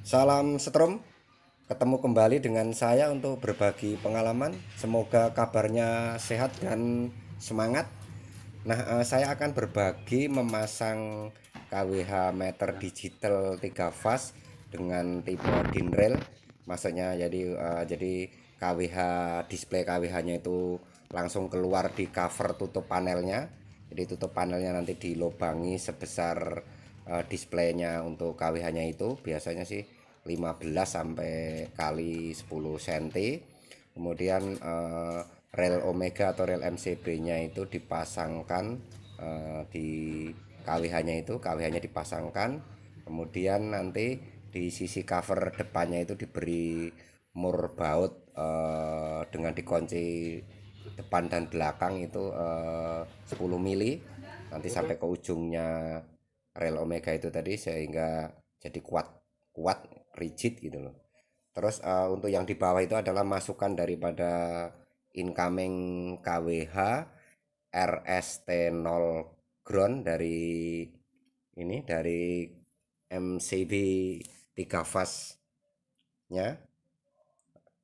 Salam setrum. Ketemu kembali dengan saya untuk berbagi pengalaman. Semoga kabarnya sehat dan semangat. Nah, eh, saya akan berbagi memasang KWH meter digital 3 fast dengan tipe DIN rail. Maksudnya jadi eh, jadi KWH display KWH-nya itu langsung keluar di cover tutup panelnya. Jadi tutup panelnya nanti dilobangi sebesar uh, displaynya untuk KWH nya itu biasanya sih 15 sampai kali 10 cm kemudian uh, rel omega atau rel MCB nya itu dipasangkan uh, di KWH nya itu KWH nya dipasangkan kemudian nanti di sisi cover depannya itu diberi mur baut eh, dengan dikunci depan dan belakang itu eh, 10 mili nanti sampai ke ujungnya rel omega itu tadi sehingga jadi kuat kuat rigid gitu loh terus uh, untuk yang di bawah itu adalah masukan daripada incoming KWH RST0 ground dari ini dari MCB 3 fast nya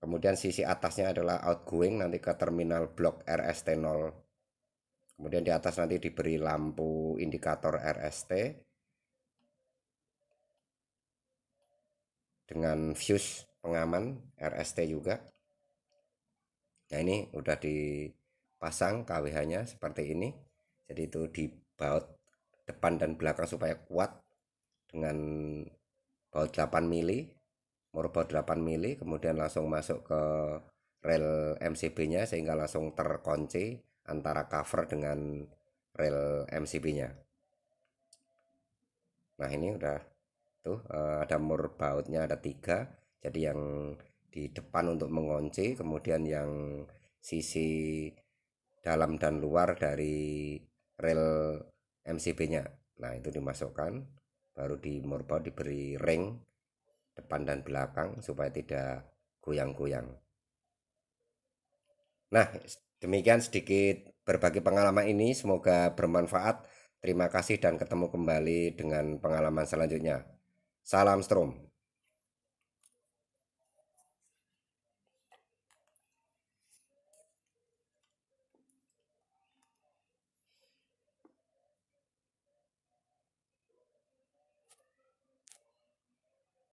kemudian sisi atasnya adalah outgoing nanti ke terminal blok RST0 kemudian di atas nanti diberi lampu indikator RST dengan fuse pengaman RST juga nah ini udah dipasang KWH nya seperti ini jadi itu dibaut depan dan belakang supaya kuat dengan baut 8 mili mur baut 8 mili kemudian langsung masuk ke rel MCB nya sehingga langsung terkunci antara cover dengan rel MCB nya nah ini udah tuh eh, ada mur bautnya ada tiga jadi yang di depan untuk mengunci kemudian yang sisi dalam dan luar dari rel MCB-nya nah itu dimasukkan baru di mur baut diberi ring depan dan belakang supaya tidak goyang-goyang nah demikian sedikit berbagi pengalaman ini semoga bermanfaat Terima kasih dan ketemu kembali dengan pengalaman selanjutnya. Salam Strom.